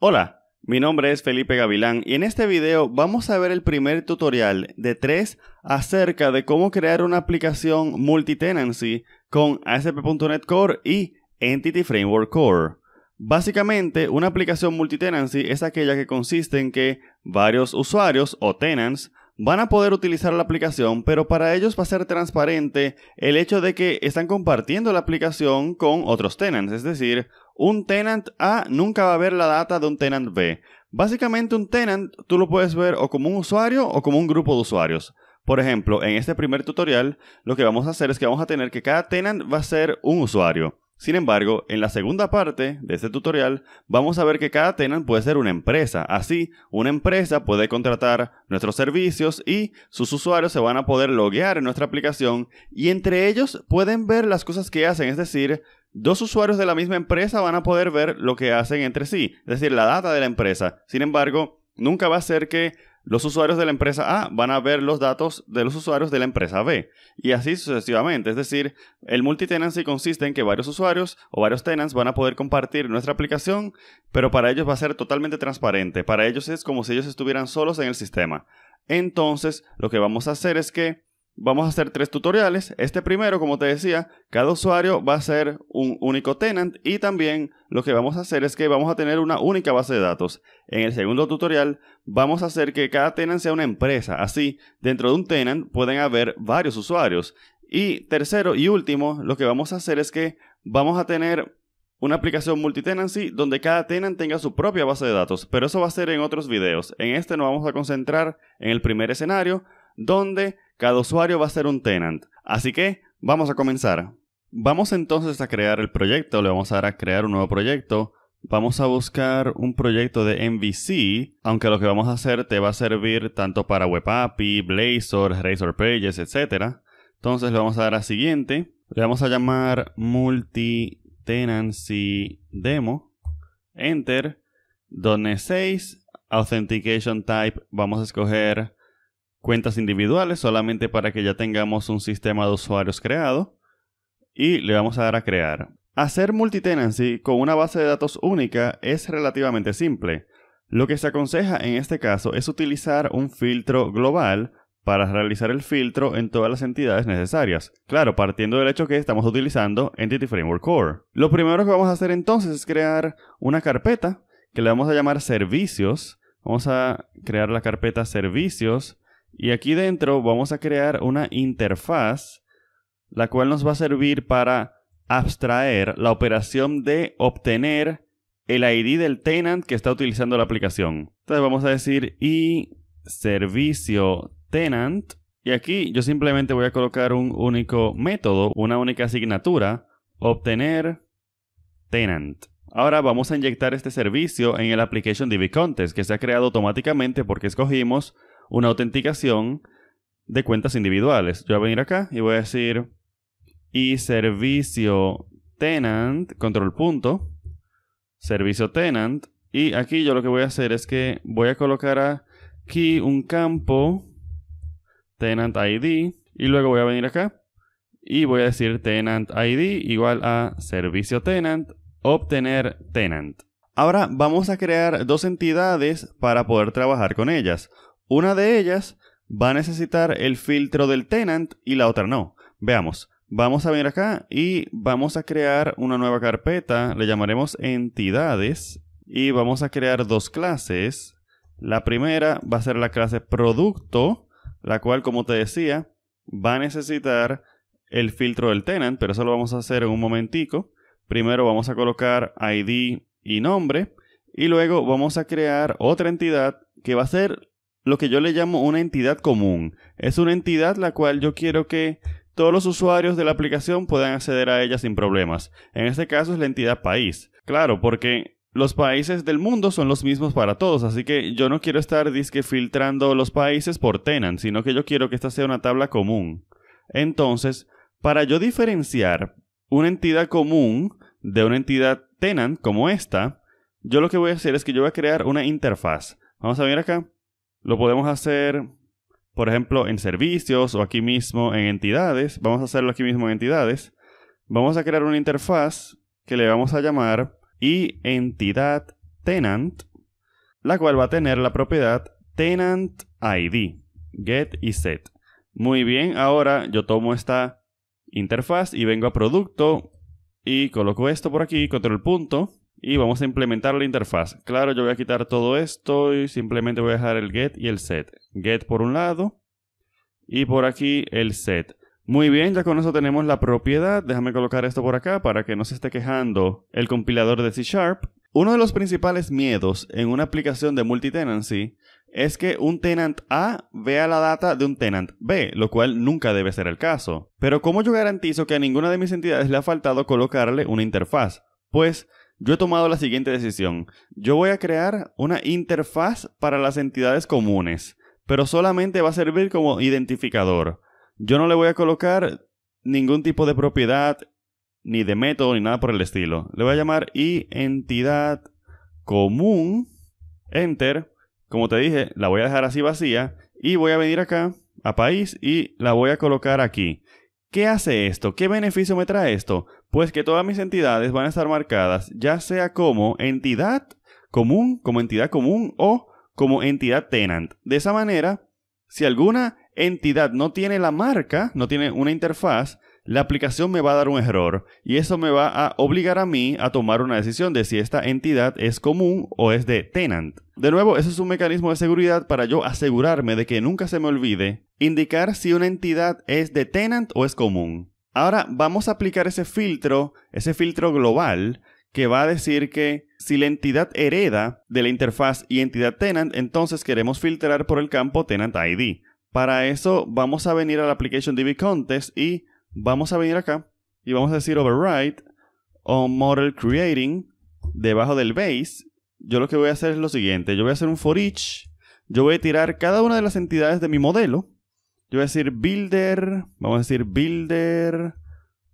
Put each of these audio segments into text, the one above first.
Hola, mi nombre es Felipe Gavilán y en este video vamos a ver el primer tutorial de 3 acerca de cómo crear una aplicación multitenancy con ASP.NET Core y Entity Framework Core. Básicamente, una aplicación multitenancy es aquella que consiste en que varios usuarios o tenants van a poder utilizar la aplicación, pero para ellos va a ser transparente el hecho de que están compartiendo la aplicación con otros tenants, es decir, un tenant A nunca va a ver la data de un tenant B. Básicamente un tenant tú lo puedes ver o como un usuario o como un grupo de usuarios. Por ejemplo, en este primer tutorial lo que vamos a hacer es que vamos a tener que cada tenant va a ser un usuario. Sin embargo, en la segunda parte de este tutorial vamos a ver que cada tenant puede ser una empresa. Así, una empresa puede contratar nuestros servicios y sus usuarios se van a poder loguear en nuestra aplicación y entre ellos pueden ver las cosas que hacen, es decir, dos usuarios de la misma empresa van a poder ver lo que hacen entre sí, es decir, la data de la empresa. Sin embargo, nunca va a ser que los usuarios de la empresa A van a ver los datos de los usuarios de la empresa B y así sucesivamente. Es decir, el multitenancy consiste en que varios usuarios o varios tenants van a poder compartir nuestra aplicación, pero para ellos va a ser totalmente transparente. Para ellos es como si ellos estuvieran solos en el sistema. Entonces, lo que vamos a hacer es que Vamos a hacer tres tutoriales. Este primero, como te decía, cada usuario va a ser un único tenant y también lo que vamos a hacer es que vamos a tener una única base de datos. En el segundo tutorial vamos a hacer que cada tenant sea una empresa. Así, dentro de un tenant pueden haber varios usuarios. Y tercero y último, lo que vamos a hacer es que vamos a tener una aplicación multitenancy donde cada tenant tenga su propia base de datos, pero eso va a ser en otros videos. En este nos vamos a concentrar en el primer escenario, donde cada usuario va a ser un tenant. Así que vamos a comenzar. Vamos entonces a crear el proyecto, le vamos a dar a crear un nuevo proyecto. Vamos a buscar un proyecto de MVC, aunque lo que vamos a hacer te va a servir tanto para API, Blazor, Razor Pages, etc. Entonces le vamos a dar a siguiente, le vamos a llamar multi-tenancy demo, enter, donde 6, authentication type, vamos a escoger cuentas individuales solamente para que ya tengamos un sistema de usuarios creado y le vamos a dar a crear. Hacer multitenancy con una base de datos única es relativamente simple. Lo que se aconseja en este caso es utilizar un filtro global para realizar el filtro en todas las entidades necesarias. Claro, partiendo del hecho que estamos utilizando Entity Framework Core. Lo primero que vamos a hacer entonces es crear una carpeta que le vamos a llamar servicios. Vamos a crear la carpeta servicios y aquí dentro vamos a crear una interfaz, la cual nos va a servir para abstraer la operación de obtener el ID del tenant que está utilizando la aplicación. Entonces vamos a decir y servicio tenant. Y aquí yo simplemente voy a colocar un único método, una única asignatura, obtener tenant. Ahora vamos a inyectar este servicio en el application Contest que se ha creado automáticamente porque escogimos una autenticación de cuentas individuales. Yo voy a venir acá y voy a decir y servicio tenant, control punto, servicio tenant. Y aquí yo lo que voy a hacer es que voy a colocar aquí un campo tenant ID y luego voy a venir acá y voy a decir tenant ID igual a servicio tenant, obtener tenant. Ahora vamos a crear dos entidades para poder trabajar con ellas. Una de ellas va a necesitar el filtro del tenant y la otra no. Veamos, vamos a venir acá y vamos a crear una nueva carpeta, le llamaremos entidades y vamos a crear dos clases. La primera va a ser la clase producto, la cual como te decía va a necesitar el filtro del tenant, pero eso lo vamos a hacer en un momentico. Primero vamos a colocar ID y nombre y luego vamos a crear otra entidad que va a ser lo que yo le llamo una entidad común. Es una entidad la cual yo quiero que todos los usuarios de la aplicación puedan acceder a ella sin problemas. En este caso es la entidad país. Claro, porque los países del mundo son los mismos para todos, así que yo no quiero estar disque filtrando los países por tenant, sino que yo quiero que esta sea una tabla común. Entonces, para yo diferenciar una entidad común de una entidad tenant como esta, yo lo que voy a hacer es que yo voy a crear una interfaz. Vamos a ver acá. Lo podemos hacer, por ejemplo, en servicios o aquí mismo en entidades. Vamos a hacerlo aquí mismo en entidades. Vamos a crear una interfaz que le vamos a llamar y entidad tenant, la cual va a tener la propiedad tenant ID, get y set. Muy bien, ahora yo tomo esta interfaz y vengo a producto y coloco esto por aquí, control punto, y vamos a implementar la interfaz. Claro, yo voy a quitar todo esto y simplemente voy a dejar el get y el set. Get por un lado y por aquí el set. Muy bien, ya con eso tenemos la propiedad. Déjame colocar esto por acá para que no se esté quejando el compilador de C Sharp. Uno de los principales miedos en una aplicación de multitenancy es que un tenant A vea la data de un tenant B, lo cual nunca debe ser el caso. Pero ¿cómo yo garantizo que a ninguna de mis entidades le ha faltado colocarle una interfaz? Pues yo he tomado la siguiente decisión. Yo voy a crear una interfaz para las entidades comunes, pero solamente va a servir como identificador. Yo no le voy a colocar ningún tipo de propiedad, ni de método, ni nada por el estilo. Le voy a llamar i entidad común, enter. Como te dije, la voy a dejar así vacía y voy a venir acá a país y la voy a colocar aquí. ¿Qué hace esto? ¿Qué beneficio me trae esto? Pues que todas mis entidades van a estar marcadas ya sea como entidad común, como entidad común o como entidad tenant. De esa manera, si alguna entidad no tiene la marca, no tiene una interfaz, la aplicación me va a dar un error y eso me va a obligar a mí a tomar una decisión de si esta entidad es común o es de tenant. De nuevo, eso es un mecanismo de seguridad para yo asegurarme de que nunca se me olvide indicar si una entidad es de tenant o es común. Ahora vamos a aplicar ese filtro, ese filtro global, que va a decir que si la entidad hereda de la interfaz y entidad tenant, entonces queremos filtrar por el campo tenant ID. Para eso vamos a venir al application DB contest y vamos a venir acá y vamos a decir override on model creating debajo del base. Yo lo que voy a hacer es lo siguiente. Yo voy a hacer un for each. Yo voy a tirar cada una de las entidades de mi modelo. Yo voy a decir builder. Vamos a decir builder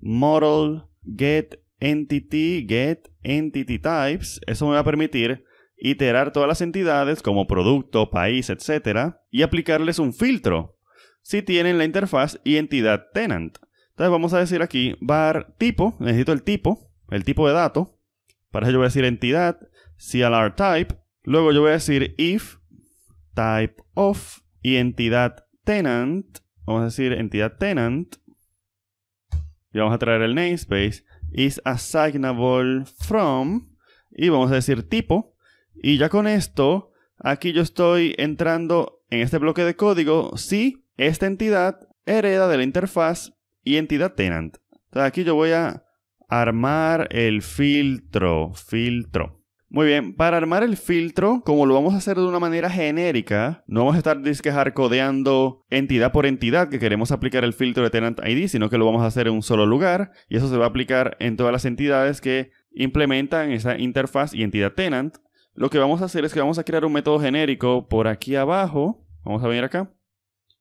model get entity get entity types. Eso me va a permitir iterar todas las entidades como producto, país, etc. y aplicarles un filtro si tienen la interfaz y entidad tenant. Entonces vamos a decir aquí var tipo, necesito el tipo, el tipo de dato. Para eso yo voy a decir entidad, CLR type. Luego yo voy a decir if type of y entidad tenant. Vamos a decir entidad tenant. Y vamos a traer el namespace. Is assignable from. Y vamos a decir tipo. Y ya con esto, aquí yo estoy entrando en este bloque de código si esta entidad hereda de la interfaz y entidad tenant. Entonces aquí yo voy a armar el filtro, filtro. Muy bien, para armar el filtro, como lo vamos a hacer de una manera genérica, no vamos a estar disquejar codeando entidad por entidad que queremos aplicar el filtro de tenant ID, sino que lo vamos a hacer en un solo lugar y eso se va a aplicar en todas las entidades que implementan esa interfaz y entidad tenant. Lo que vamos a hacer es que vamos a crear un método genérico por aquí abajo. Vamos a venir acá.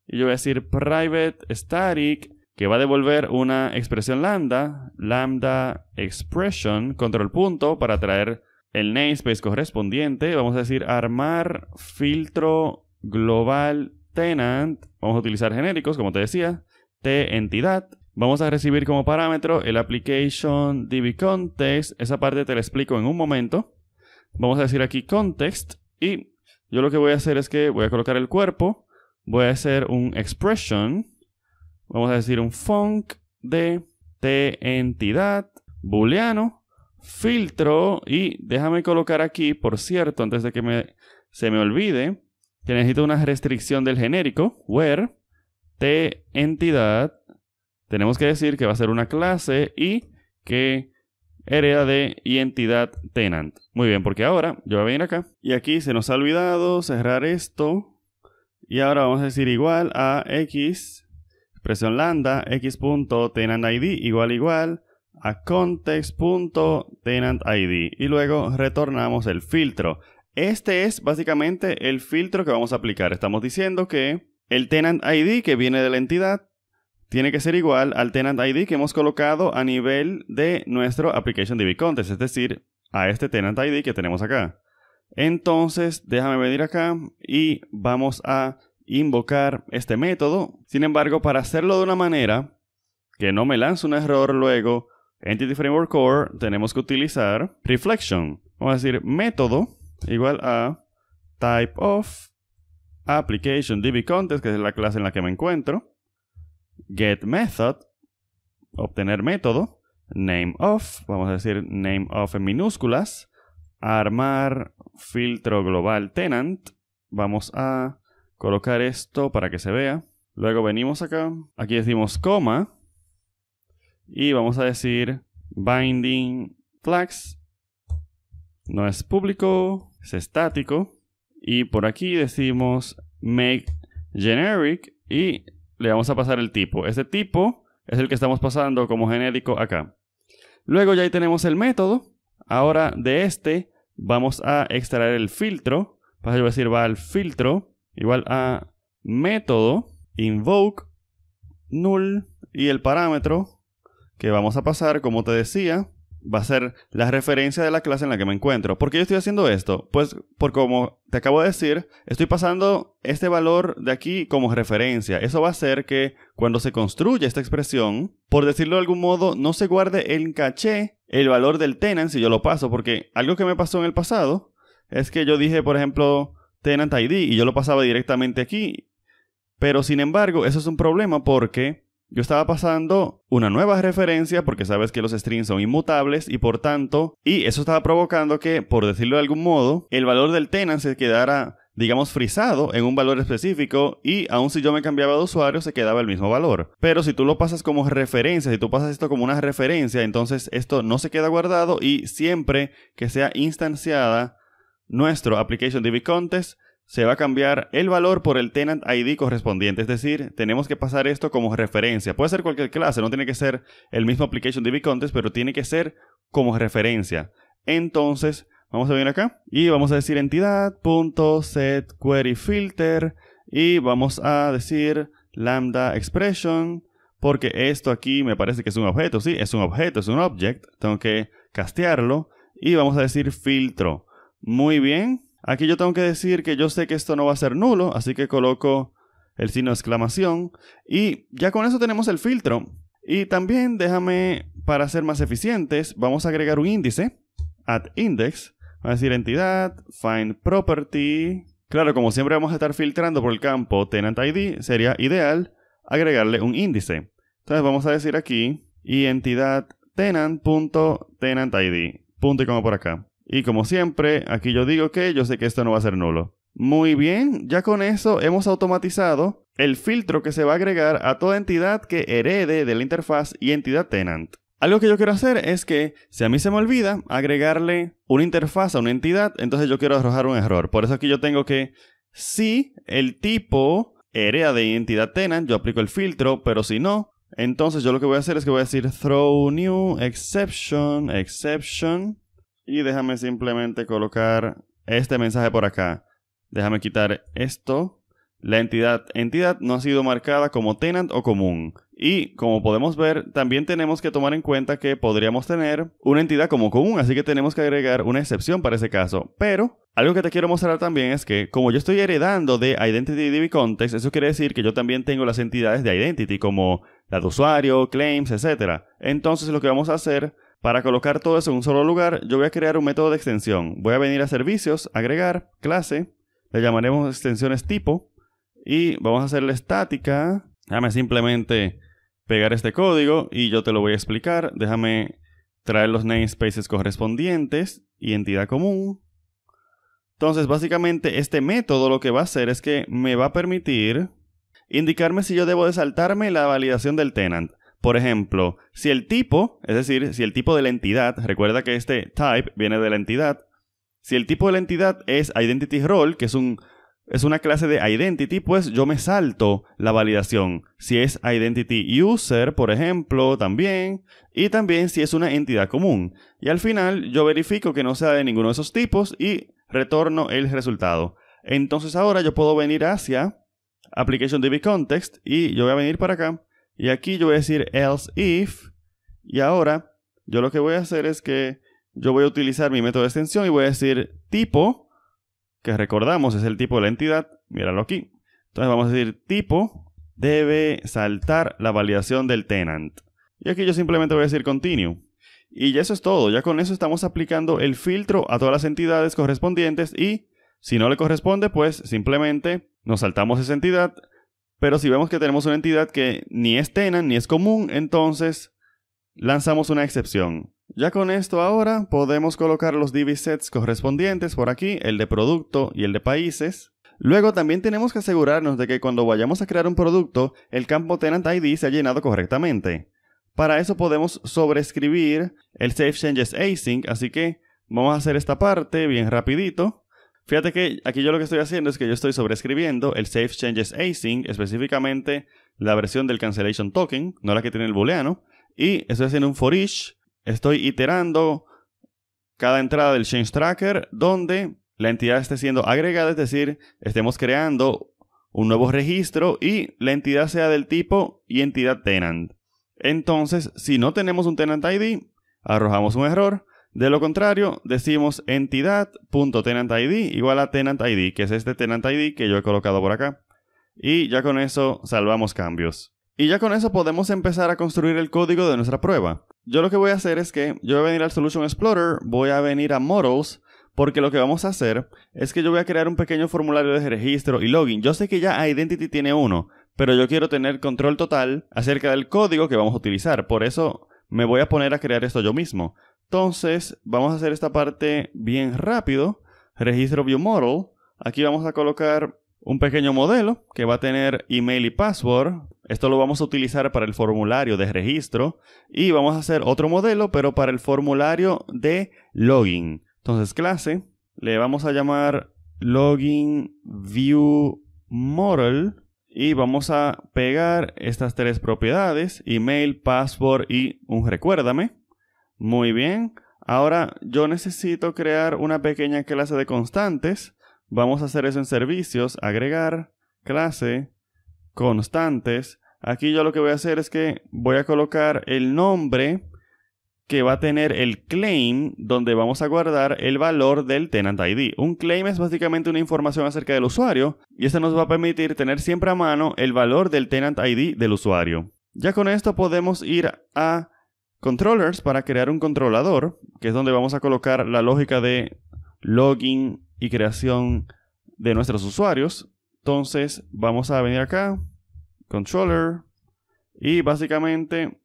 Y yo voy a decir private static que va a devolver una expresión lambda, lambda expression, control punto, para traer el namespace correspondiente. Vamos a decir armar filtro global tenant. Vamos a utilizar genéricos, como te decía, t entidad. Vamos a recibir como parámetro el application DB context. Esa parte te la explico en un momento. Vamos a decir aquí context y yo lo que voy a hacer es que voy a colocar el cuerpo, voy a hacer un expression vamos a decir un funk de t entidad booleano, filtro y déjame colocar aquí, por cierto, antes de que se me olvide, que necesito una restricción del genérico, where t entidad, tenemos que decir que va a ser una clase y que hereda de entidad tenant. Muy bien, porque ahora yo voy a venir acá y aquí se nos ha olvidado cerrar esto y ahora vamos a decir igual a x presión lambda x.tenantID igual igual a context.tenantID y luego retornamos el filtro. Este es básicamente el filtro que vamos a aplicar. Estamos diciendo que el tenant ID que viene de la entidad tiene que ser igual al tenant ID que hemos colocado a nivel de nuestro application DB context, es decir, a este tenant ID que tenemos acá. Entonces, déjame venir acá y vamos a invocar este método. Sin embargo, para hacerlo de una manera que no me lance un error luego, Entity Framework Core tenemos que utilizar reflection. Vamos a decir método igual a type of application que es la clase en la que me encuentro, get method, obtener método, name of, vamos a decir name of en minúsculas, armar filtro global tenant, vamos a colocar esto para que se vea. Luego venimos acá, aquí decimos coma y vamos a decir binding flags. No es público, es estático. Y por aquí decimos make generic y le vamos a pasar el tipo. Este tipo es el que estamos pasando como genérico acá. Luego ya ahí tenemos el método. Ahora de este vamos a extraer el filtro. Para pues a decir va al filtro igual a método, invoke, null y el parámetro que vamos a pasar, como te decía, va a ser la referencia de la clase en la que me encuentro. ¿Por qué yo estoy haciendo esto? Pues por como te acabo de decir, estoy pasando este valor de aquí como referencia. Eso va a hacer que cuando se construya esta expresión, por decirlo de algún modo, no se guarde en caché el valor del tenant si yo lo paso, porque algo que me pasó en el pasado es que yo dije, por ejemplo, Tenant ID y yo lo pasaba directamente aquí. Pero sin embargo, eso es un problema porque yo estaba pasando una nueva referencia porque sabes que los strings son inmutables y por tanto, y eso estaba provocando que, por decirlo de algún modo, el valor del tenant se quedara, digamos, frisado en un valor específico y aun si yo me cambiaba de usuario se quedaba el mismo valor. Pero si tú lo pasas como referencia, si tú pasas esto como una referencia, entonces esto no se queda guardado y siempre que sea instanciada nuestro Application Contest se va a cambiar el valor por el tenant ID correspondiente. Es decir, tenemos que pasar esto como referencia. Puede ser cualquier clase, no tiene que ser el mismo Application pero tiene que ser como referencia. Entonces, vamos a venir acá y vamos a decir entidad.setQueryFilter y vamos a decir lambda expression porque esto aquí me parece que es un objeto, sí, es un objeto, es un object, tengo que castearlo y vamos a decir filtro. Muy bien. Aquí yo tengo que decir que yo sé que esto no va a ser nulo, así que coloco el signo de exclamación. Y ya con eso tenemos el filtro. Y también déjame, para ser más eficientes, vamos a agregar un índice, add index, va a decir entidad, find property. Claro, como siempre vamos a estar filtrando por el campo tenant ID, sería ideal agregarle un índice. Entonces vamos a decir aquí, y entidad id. punto y como por acá. Y como siempre, aquí yo digo que yo sé que esto no va a ser nulo. Muy bien, ya con eso hemos automatizado el filtro que se va a agregar a toda entidad que herede de la interfaz y entidad tenant. Algo que yo quiero hacer es que si a mí se me olvida agregarle una interfaz a una entidad, entonces yo quiero arrojar un error. Por eso aquí yo tengo que si el tipo hereda de entidad tenant, yo aplico el filtro, pero si no, entonces yo lo que voy a hacer es que voy a decir throw new exception exception y déjame simplemente colocar este mensaje por acá. Déjame quitar esto. La entidad, entidad no ha sido marcada como tenant o común. Y como podemos ver, también tenemos que tomar en cuenta que podríamos tener una entidad como común, así que tenemos que agregar una excepción para ese caso. Pero algo que te quiero mostrar también es que como yo estoy heredando de Identity Context, eso quiere decir que yo también tengo las entidades de Identity como la de usuario, claims, etc. Entonces lo que vamos a hacer para colocar todo eso en un solo lugar, yo voy a crear un método de extensión. Voy a venir a servicios, agregar, clase, le llamaremos extensiones tipo y vamos a hacerle estática. Déjame simplemente pegar este código y yo te lo voy a explicar. Déjame traer los namespaces correspondientes y entidad común. Entonces, básicamente este método lo que va a hacer es que me va a permitir indicarme si yo debo de saltarme la validación del tenant. Por ejemplo, si el tipo, es decir, si el tipo de la entidad, recuerda que este type viene de la entidad, si el tipo de la entidad es identity role, que es, un, es una clase de identity, pues yo me salto la validación. Si es identity user, por ejemplo, también, y también si es una entidad común. Y al final yo verifico que no sea de ninguno de esos tipos y retorno el resultado. Entonces ahora yo puedo venir hacia application.db.context y yo voy a venir para acá y aquí yo voy a decir else if. Y ahora yo lo que voy a hacer es que yo voy a utilizar mi método de extensión y voy a decir tipo, que recordamos es el tipo de la entidad. Míralo aquí. Entonces vamos a decir tipo debe saltar la validación del tenant. Y aquí yo simplemente voy a decir continue. Y ya eso es todo. Ya con eso estamos aplicando el filtro a todas las entidades correspondientes y si no le corresponde, pues simplemente nos saltamos esa entidad, pero si vemos que tenemos una entidad que ni es tenant ni es común, entonces lanzamos una excepción. Ya con esto ahora podemos colocar los DB sets correspondientes por aquí, el de producto y el de países. Luego también tenemos que asegurarnos de que cuando vayamos a crear un producto, el campo tenant ID se ha llenado correctamente. Para eso podemos sobreescribir el save changes async, así que vamos a hacer esta parte bien rapidito. Fíjate que aquí yo lo que estoy haciendo es que yo estoy sobreescribiendo el save Changes Async, específicamente la versión del Cancellation Token, no la que tiene el booleano, y estoy haciendo un for each, estoy iterando cada entrada del Change Tracker donde la entidad esté siendo agregada, es decir, estemos creando un nuevo registro y la entidad sea del tipo y entidad tenant. Entonces, si no tenemos un tenant ID, arrojamos un error de lo contrario, decimos entidad.tenantid igual a tenantid, que es este tenantid que yo he colocado por acá. Y ya con eso salvamos cambios. Y ya con eso podemos empezar a construir el código de nuestra prueba. Yo lo que voy a hacer es que yo voy a venir al Solution Explorer, voy a venir a Models, porque lo que vamos a hacer es que yo voy a crear un pequeño formulario de registro y login. Yo sé que ya Identity tiene uno, pero yo quiero tener control total acerca del código que vamos a utilizar. Por eso me voy a poner a crear esto yo mismo. Entonces, vamos a hacer esta parte bien rápido. Registro View Model. Aquí vamos a colocar un pequeño modelo que va a tener email y password. Esto lo vamos a utilizar para el formulario de registro. Y vamos a hacer otro modelo, pero para el formulario de login. Entonces, clase, le vamos a llamar login view model y vamos a pegar estas tres propiedades, email, password y un recuérdame. Muy bien. Ahora yo necesito crear una pequeña clase de constantes. Vamos a hacer eso en servicios, agregar, clase, constantes. Aquí yo lo que voy a hacer es que voy a colocar el nombre que va a tener el claim donde vamos a guardar el valor del tenant ID. Un claim es básicamente una información acerca del usuario y eso este nos va a permitir tener siempre a mano el valor del tenant ID del usuario. Ya con esto podemos ir a controllers para crear un controlador, que es donde vamos a colocar la lógica de login y creación de nuestros usuarios. Entonces vamos a venir acá, controller, y básicamente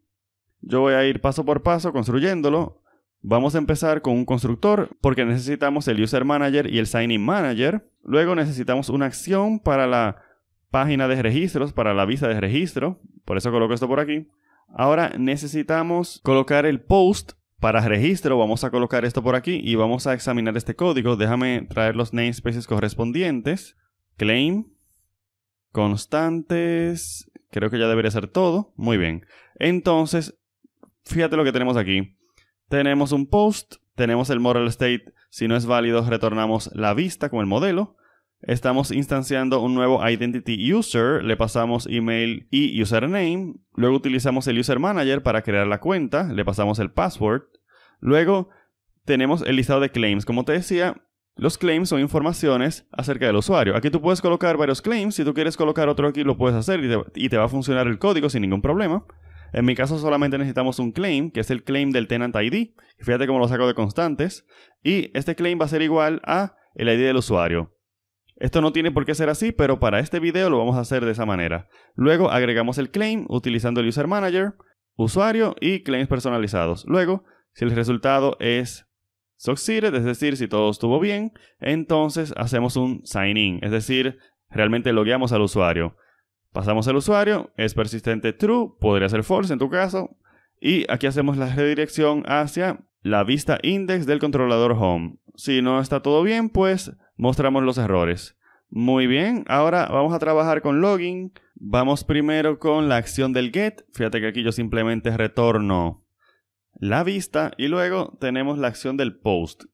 yo voy a ir paso por paso construyéndolo. Vamos a empezar con un constructor porque necesitamos el user manager y el sign in manager. Luego necesitamos una acción para la página de registros, para la visa de registro. Por eso coloco esto por aquí. Ahora necesitamos colocar el post para registro. Vamos a colocar esto por aquí y vamos a examinar este código. Déjame traer los namespaces correspondientes. Claim, constantes, creo que ya debería ser todo. Muy bien. Entonces, fíjate lo que tenemos aquí. Tenemos un post, tenemos el model state. Si no es válido, retornamos la vista con el modelo. Estamos instanciando un nuevo identity user, le pasamos email y username, luego utilizamos el user manager para crear la cuenta, le pasamos el password, luego tenemos el listado de claims. Como te decía, los claims son informaciones acerca del usuario. Aquí tú puedes colocar varios claims. Si tú quieres colocar otro aquí, lo puedes hacer y te, va a funcionar el código sin ningún problema. En mi caso solamente necesitamos un claim, que es el claim del tenant ID. Fíjate cómo lo saco de constantes. Y este claim va a ser igual a el ID del usuario. Esto no tiene por qué ser así, pero para este video lo vamos a hacer de esa manera. Luego agregamos el claim utilizando el User Manager, usuario y claims personalizados. Luego, si el resultado es succeeded, es decir, si todo estuvo bien, entonces hacemos un sign in, es decir, realmente logueamos al usuario. Pasamos al usuario, es persistente true, podría ser false en tu caso, y aquí hacemos la redirección hacia la vista index del controlador home. Si no está todo bien, pues mostramos los errores. Muy bien, ahora vamos a trabajar con login. Vamos primero con la acción del get. Fíjate que aquí yo simplemente retorno la vista y luego tenemos la acción del post,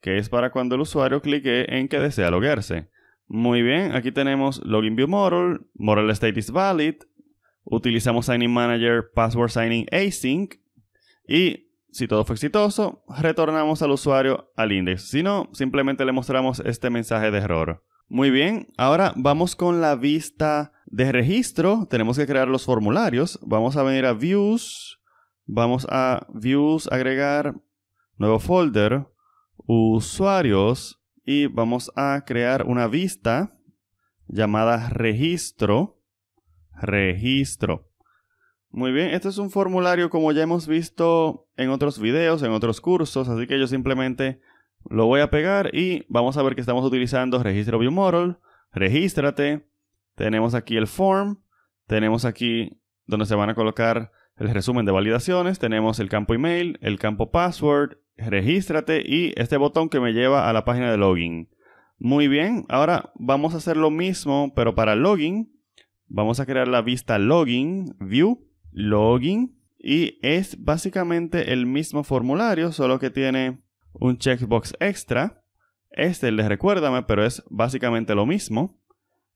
que es para cuando el usuario clique en que desea loguearse. Muy bien, aquí tenemos login view model, model state is valid, utilizamos signing manager, password signing async y si todo fue exitoso, retornamos al usuario al index. Si no, simplemente le mostramos este mensaje de error. Muy bien, ahora vamos con la vista de registro. Tenemos que crear los formularios. Vamos a venir a Views. Vamos a Views, agregar nuevo folder, usuarios y vamos a crear una vista llamada registro. Registro. Muy bien, este es un formulario como ya hemos visto en otros videos, en otros cursos, así que yo simplemente lo voy a pegar y vamos a ver que estamos utilizando registro model, regístrate, tenemos aquí el form, tenemos aquí donde se van a colocar el resumen de validaciones, tenemos el campo email, el campo password, regístrate y este botón que me lleva a la página de login. Muy bien, ahora vamos a hacer lo mismo pero para login. Vamos a crear la vista login view login y es básicamente el mismo formulario, solo que tiene un checkbox extra. Este les de recuérdame, pero es básicamente lo mismo.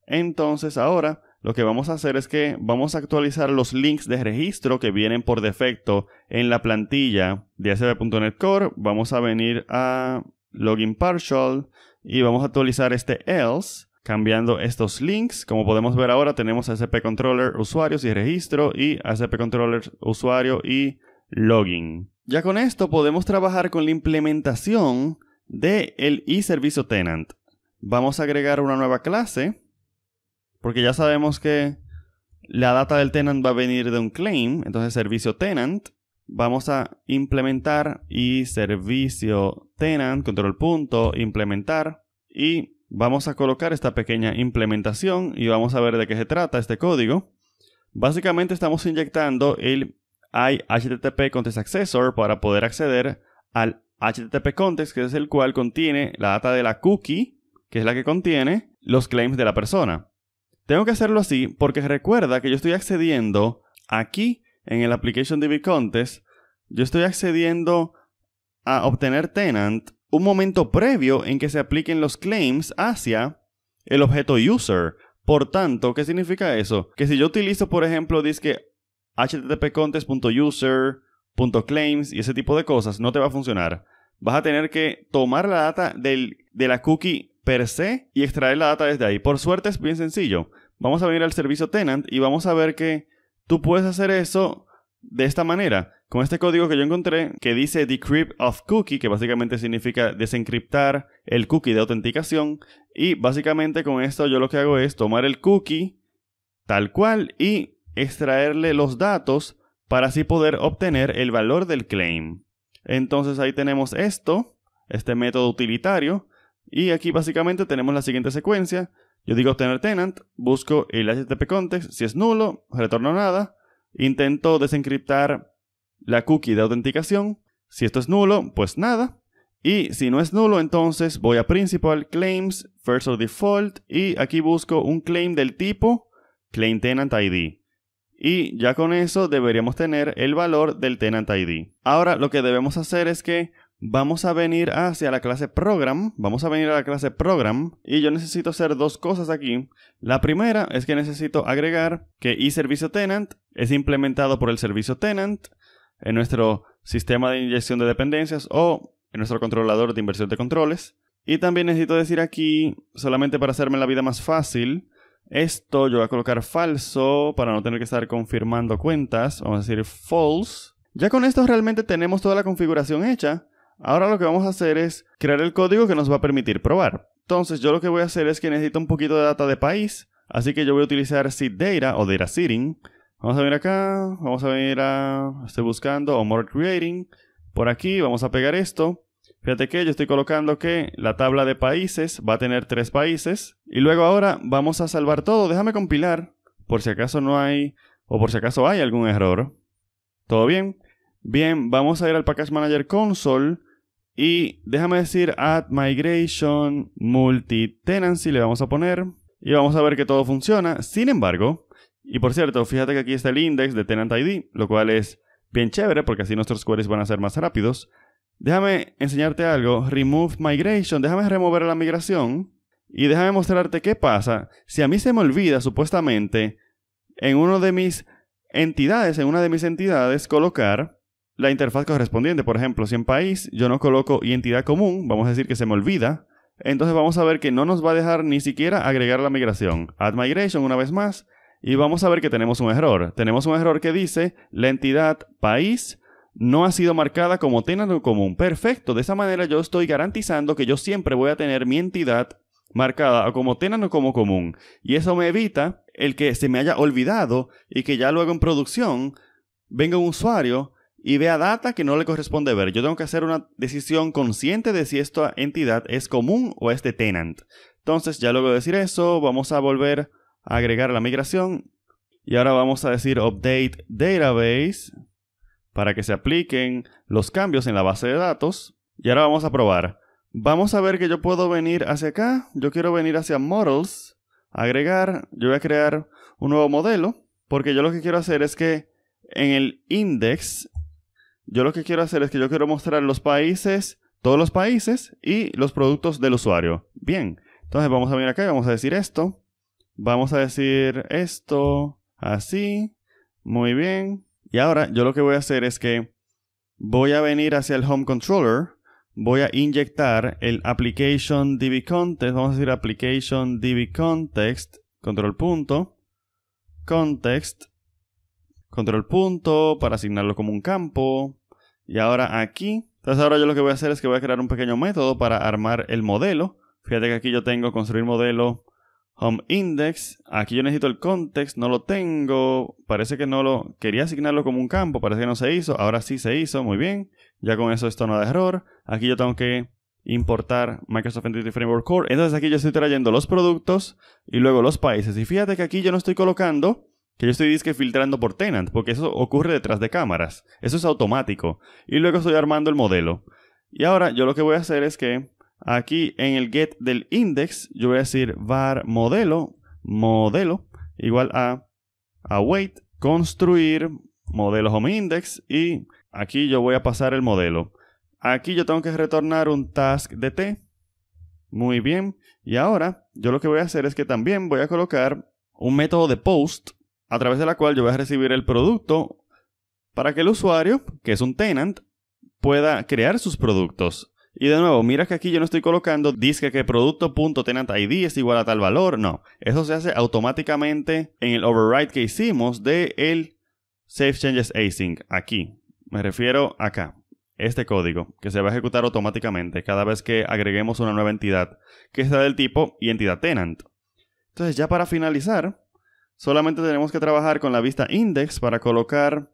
Entonces ahora lo que vamos a hacer es que vamos a actualizar los links de registro que vienen por defecto en la plantilla de ACB.NET Core. Vamos a venir a Login Partial y vamos a actualizar este else cambiando estos links. Como podemos ver ahora, tenemos ACP Controller usuarios y registro y ACP Controller usuario y login. Ya con esto podemos trabajar con la implementación del el tenant. Vamos a agregar una nueva clase porque ya sabemos que la data del tenant va a venir de un claim, entonces servicio tenant. Vamos a implementar y servicio tenant, control punto, implementar y Vamos a colocar esta pequeña implementación y vamos a ver de qué se trata este código. Básicamente estamos inyectando el IHTTP para poder acceder al HTTP Context, que es el cual contiene la data de la cookie, que es la que contiene los claims de la persona. Tengo que hacerlo así porque recuerda que yo estoy accediendo aquí en el Application DB yo estoy accediendo a obtener tenant un momento previo en que se apliquen los claims hacia el objeto user. Por tanto, ¿qué significa eso? Que si yo utilizo, por ejemplo, disque httpcontest.user.claims y ese tipo de cosas, no te va a funcionar. Vas a tener que tomar la data del, de la cookie per se y extraer la data desde ahí. Por suerte es bien sencillo. Vamos a venir al servicio tenant y vamos a ver que tú puedes hacer eso de esta manera, con este código que yo encontré que dice decrypt of cookie, que básicamente significa desencriptar el cookie de autenticación. Y básicamente con esto yo lo que hago es tomar el cookie tal cual y extraerle los datos para así poder obtener el valor del claim. Entonces ahí tenemos esto, este método utilitario. Y aquí básicamente tenemos la siguiente secuencia. Yo digo obtener tenant, busco el HTTP context, si es nulo, retorno nada Intento desencriptar la cookie de autenticación. Si esto es nulo, pues nada. Y si no es nulo, entonces voy a Principal, Claims, First or Default y aquí busco un claim del tipo Claim Tenant ID. Y ya con eso deberíamos tener el valor del Tenant ID. Ahora lo que debemos hacer es que Vamos a venir hacia la clase program. Vamos a venir a la clase program. Y yo necesito hacer dos cosas aquí. La primera es que necesito agregar que iServicio tenant es implementado por el servicio tenant en nuestro sistema de inyección de dependencias o en nuestro controlador de inversión de controles. Y también necesito decir aquí, solamente para hacerme la vida más fácil, esto yo voy a colocar falso para no tener que estar confirmando cuentas. Vamos a decir false. Ya con esto realmente tenemos toda la configuración hecha. Ahora lo que vamos a hacer es crear el código que nos va a permitir probar. Entonces yo lo que voy a hacer es que necesito un poquito de data de país, así que yo voy a utilizar data o data seeding. Vamos a venir acá, vamos a venir a, estoy buscando o more creating. Por aquí vamos a pegar esto. Fíjate que yo estoy colocando que la tabla de países va a tener tres países. Y luego ahora vamos a salvar todo. Déjame compilar por si acaso no hay o por si acaso hay algún error. ¿Todo bien? Bien, vamos a ir al Package Manager Console y déjame decir, add migration tenancy le vamos a poner. Y vamos a ver que todo funciona. Sin embargo, y por cierto, fíjate que aquí está el index de tenant ID, lo cual es bien chévere porque así nuestros queries van a ser más rápidos. Déjame enseñarte algo. Remove migration. Déjame remover la migración. Y déjame mostrarte qué pasa si a mí se me olvida supuestamente en uno de mis entidades, en una de mis entidades, colocar la interfaz correspondiente. Por ejemplo, si en país yo no coloco identidad común, vamos a decir que se me olvida, entonces vamos a ver que no nos va a dejar ni siquiera agregar la migración. Add migration una vez más y vamos a ver que tenemos un error. Tenemos un error que dice la entidad país no ha sido marcada como tenant común. Perfecto, de esa manera yo estoy garantizando que yo siempre voy a tener mi entidad marcada como tenant como común. Y eso me evita el que se me haya olvidado y que ya luego en producción venga un usuario y vea data que no le corresponde ver. Yo tengo que hacer una decisión consciente de si esta entidad es común o es de tenant. Entonces, ya luego de decir eso, vamos a volver a agregar la migración y ahora vamos a decir update database para que se apliquen los cambios en la base de datos. Y ahora vamos a probar. Vamos a ver que yo puedo venir hacia acá. Yo quiero venir hacia models, agregar. Yo voy a crear un nuevo modelo porque yo lo que quiero hacer es que en el index yo lo que quiero hacer es que yo quiero mostrar los países, todos los países y los productos del usuario. Bien, entonces vamos a venir acá y vamos a decir esto. Vamos a decir esto, así. Muy bien. Y ahora yo lo que voy a hacer es que voy a venir hacia el home controller. Voy a inyectar el application DbContext. Vamos a decir application DB context. Control punto. Context. Control punto para asignarlo como un campo. Y ahora aquí, entonces ahora yo lo que voy a hacer es que voy a crear un pequeño método para armar el modelo. Fíjate que aquí yo tengo construir modelo home index. Aquí yo necesito el context, no lo tengo. Parece que no lo quería asignarlo como un campo, parece que no se hizo. Ahora sí se hizo, muy bien. Ya con eso esto no da error. Aquí yo tengo que importar Microsoft Entity Framework Core. Entonces aquí yo estoy trayendo los productos y luego los países. Y fíjate que aquí yo no estoy colocando que yo estoy disque filtrando por tenant, porque eso ocurre detrás de cámaras. Eso es automático. Y luego estoy armando el modelo. Y ahora yo lo que voy a hacer es que aquí en el get del index, yo voy a decir var modelo, modelo, igual a await, construir modelo home index y aquí yo voy a pasar el modelo. Aquí yo tengo que retornar un task de t. Muy bien. Y ahora yo lo que voy a hacer es que también voy a colocar un método de post a través de la cual yo voy a recibir el producto para que el usuario, que es un tenant, pueda crear sus productos. Y de nuevo, mira que aquí yo no estoy colocando disque que producto.tenantID es igual a tal valor, no. Eso se hace automáticamente en el override que hicimos de el save changes async aquí. Me refiero acá, este código que se va a ejecutar automáticamente cada vez que agreguemos una nueva entidad que está del tipo y entidad tenant. Entonces, ya para finalizar, Solamente tenemos que trabajar con la vista index para colocar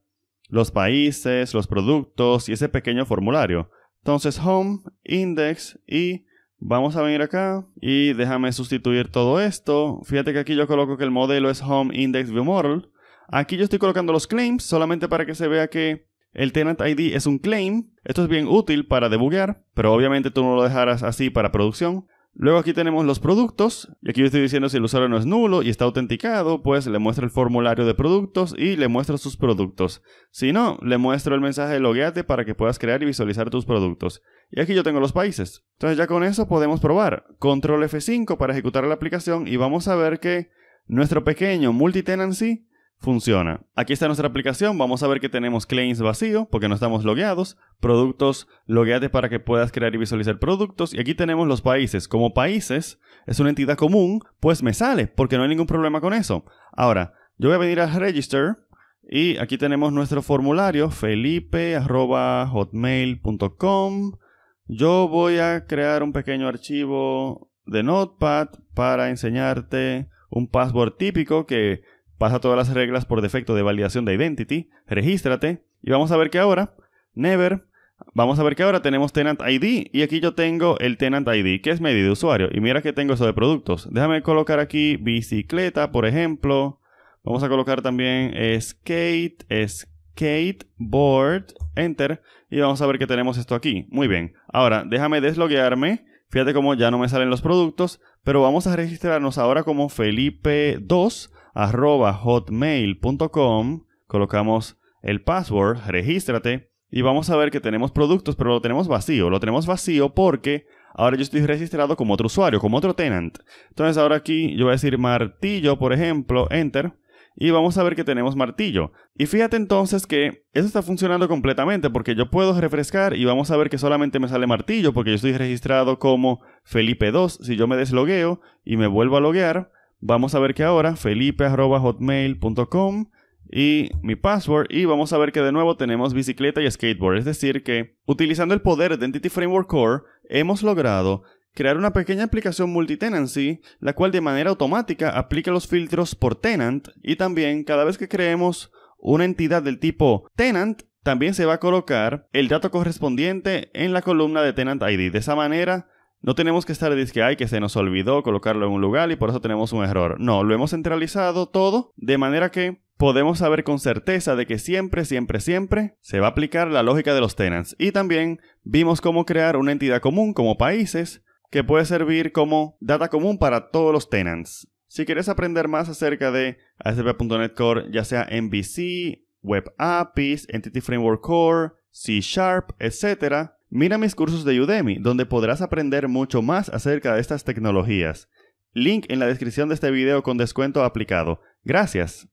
los países, los productos y ese pequeño formulario. Entonces home, index y vamos a venir acá y déjame sustituir todo esto. Fíjate que aquí yo coloco que el modelo es home index view model. Aquí yo estoy colocando los claims solamente para que se vea que el tenant ID es un claim. Esto es bien útil para debuggear, pero obviamente tú no lo dejarás así para producción. Luego aquí tenemos los productos, y aquí yo estoy diciendo si el usuario no es nulo y está autenticado, pues le muestro el formulario de productos y le muestro sus productos. Si no, le muestro el mensaje de logueate para que puedas crear y visualizar tus productos. Y aquí yo tengo los países. Entonces ya con eso podemos probar. Control F5 para ejecutar la aplicación y vamos a ver que nuestro pequeño multitenancy funciona. Aquí está nuestra aplicación, vamos a ver que tenemos claims vacío porque no estamos logueados, productos, logueate para que puedas crear y visualizar productos y aquí tenemos los países. Como países es una entidad común, pues me sale porque no hay ningún problema con eso. Ahora, yo voy a venir a register y aquí tenemos nuestro formulario felipe@hotmail.com. Yo voy a crear un pequeño archivo de Notepad para enseñarte un password típico que Pasa todas las reglas por defecto de validación de identity, regístrate y vamos a ver que ahora, never, vamos a ver que ahora tenemos tenant ID y aquí yo tengo el tenant ID que es medio de usuario y mira que tengo eso de productos. Déjame colocar aquí bicicleta, por ejemplo. Vamos a colocar también skate, skateboard, enter y vamos a ver que tenemos esto aquí. Muy bien. Ahora, déjame desloguearme. Fíjate cómo ya no me salen los productos, pero vamos a registrarnos ahora como Felipe 2 arroba hotmail.com, colocamos el password, regístrate y vamos a ver que tenemos productos, pero lo tenemos vacío. Lo tenemos vacío porque ahora yo estoy registrado como otro usuario, como otro tenant. Entonces ahora aquí yo voy a decir martillo, por ejemplo, enter. Y vamos a ver que tenemos martillo. Y fíjate entonces que eso está funcionando completamente porque yo puedo refrescar y vamos a ver que solamente me sale martillo porque yo estoy registrado como Felipe 2. Si yo me deslogueo y me vuelvo a loguear, Vamos a ver que ahora, felipe.hotmail.com y mi password y vamos a ver que de nuevo tenemos bicicleta y skateboard. Es decir, que utilizando el poder de Entity Framework Core hemos logrado crear una pequeña aplicación multitenancy, la cual de manera automática aplica los filtros por tenant y también cada vez que creemos una entidad del tipo tenant, también se va a colocar el dato correspondiente en la columna de tenant ID. De esa manera no tenemos que estar diciendo que que se nos olvidó colocarlo en un lugar y por eso tenemos un error. No, lo hemos centralizado todo de manera que podemos saber con certeza de que siempre, siempre, siempre se va a aplicar la lógica de los tenants. Y también vimos cómo crear una entidad común como países que puede servir como data común para todos los tenants. Si quieres aprender más acerca de ASP.NET Core, ya sea MVC, Web APIs, Entity Framework Core, C Sharp, etc., Mira mis cursos de Udemy, donde podrás aprender mucho más acerca de estas tecnologías. Link en la descripción de este video con descuento aplicado. Gracias.